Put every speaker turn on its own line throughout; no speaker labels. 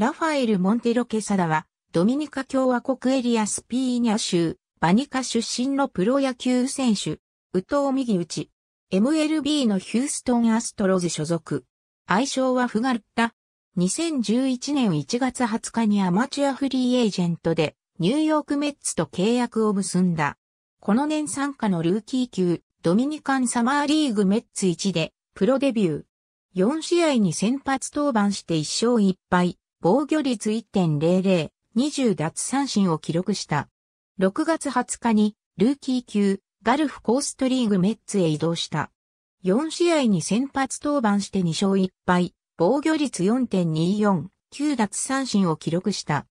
ラファエル・モンテロ・ケサダは、ドミニカ共和国エリアスピーニャ州、バニカ出身のプロ野球選手、ウトウ右打ち、MLB のヒューストン・アストロズ所属。愛称はフガルッタ。2011年1月20日にアマチュアフリーエージェントで、ニューヨークメッツと契約を結んだ。この年参加のルーキー級、ドミニカンサマーリーグメッツ1で、プロデビュー。4試合に先発登板して1勝1敗。防御率1.00、20奪三振を記録した。6月20日にルーキー級ガルフコーストリーグメッツへ移動した。4試合に先発登板して2勝1敗、防御率4.24、9奪三振を記録した。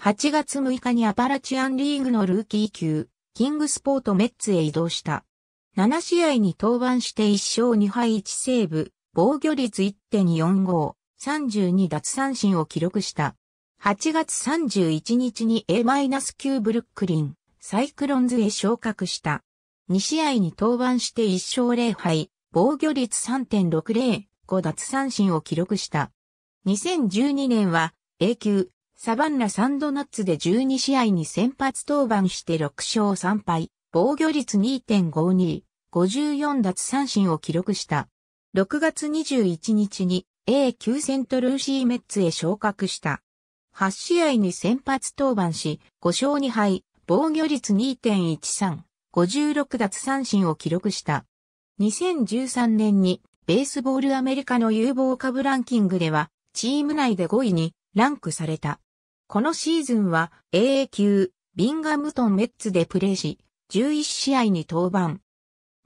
8月6日にアパラチアンリーグのルーキー級、キングスポートメッツへ移動した。7試合に登板して1勝2敗1セーブ、防御率1.45、32奪三振を記録した。8月31日に A-9 ブルックリン、サイクロンズへ昇格した。2試合に登板して1勝0敗、防御率3.60、5奪三振を記録した。2012年は A 級、サバンナサンドナッツで12試合に先発登板して6勝3敗、防御率2.52、54奪三振を記録した。6月21日に A 級セントルーシーメッツへ昇格した。8試合に先発登板し、5勝2敗、防御率2.13、56奪三振を記録した。2013年に、ベースボールアメリカの有望株ランキングでは、チーム内で5位にランクされた。このシーズンは a 級、ビンガムトンメッツでプレーし、11試合に登板。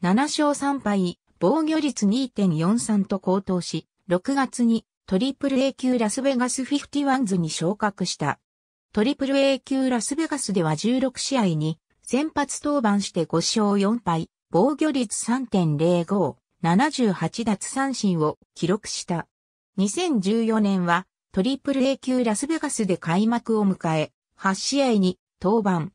7勝3敗、防御率2.43と高騰し、6月にトリプル A 級ラスベガスフィフティワンズに昇格した。トリプル A 級ラスベガスでは16試合に先発登板して5勝4敗、防御率3.05、78奪三振を記録した。2014年はトリプル A 級ラスベガスで開幕を迎え、8試合に登板。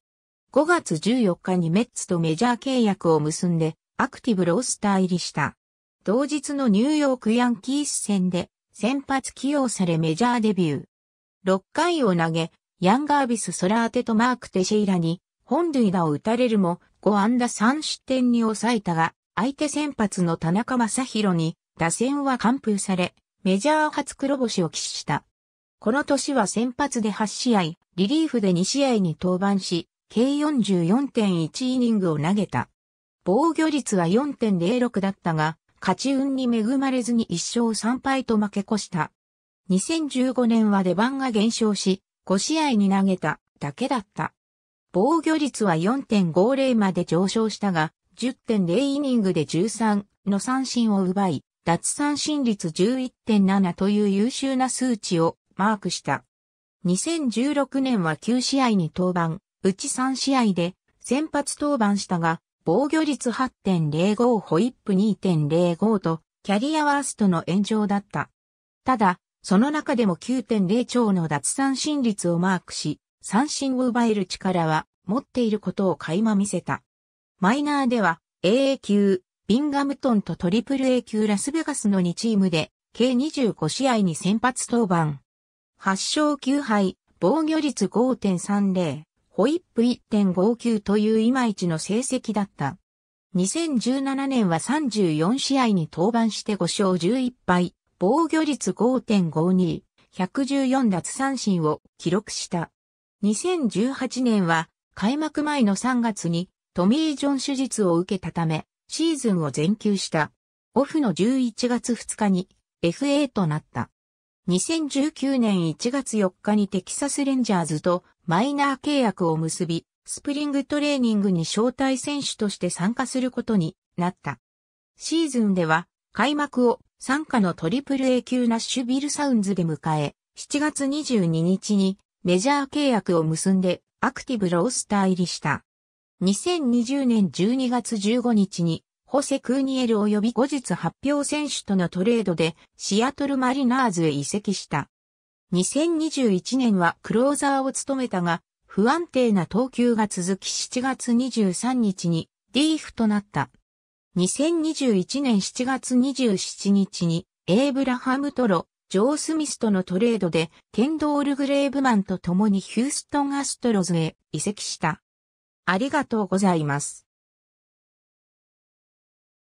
5月14日にメッツとメジャー契約を結んでアクティブロースター入りした。同日のニューヨークヤンキース戦で先発起用されメジャーデビュー。6回を投げ、ヤン・ガービス・ソラーテとマーク・テシェイラに本塁打を打たれるも5安打3失点に抑えたが、相手先発の田中正宏に打線は完封され、メジャー初黒星を喫した。この年は先発で8試合、リリーフで2試合に登板し、計44.1イニングを投げた。防御率は4.06だったが、勝ち運に恵まれずに1勝3敗と負け越した。2015年は出番が減少し、5試合に投げただけだった。防御率は4.50まで上昇したが、10.0イニングで13の三振を奪い、脱三振率11.7という優秀な数値をマークした。2016年は9試合に登板、うち3試合で先発登板したが、防御率8.05ホイップ2.05とキャリアワーストの炎上だった。ただ、その中でも9.0超の脱三振率をマークし、三振を奪える力は持っていることを垣間見せた。マイナーでは AA 級、ビンガムトンとトリプル A 級ラスベガスの2チームで、計25試合に先発登板。8勝9敗、防御率5.30。ホイップ1.59といういまいちの成績だった。2017年は34試合に登板して5勝11敗、防御率5.52、114奪三振を記録した。2018年は開幕前の3月にトミー・ジョン手術を受けたため、シーズンを全休した。オフの11月2日に FA となった。2019年1月4日にテキサスレンジャーズとマイナー契約を結び、スプリングトレーニングに招待選手として参加することになった。シーズンでは開幕を参加のトリプル A 級ナッシュビルサウンズで迎え、7月22日にメジャー契約を結んでアクティブロースター入りした。2020年12月15日にホセ・クーニエル及び後日発表選手とのトレードでシアトルマリナーズへ移籍した。2021年はクローザーを務めたが、不安定な投球が続き7月23日にリーフとなった。2021年7月27日にエイブラハムトロ、ジョー・スミスとのトレードでケンドール・グレーブマンと共にヒューストン・アストロズへ移籍した。ありがとうございます。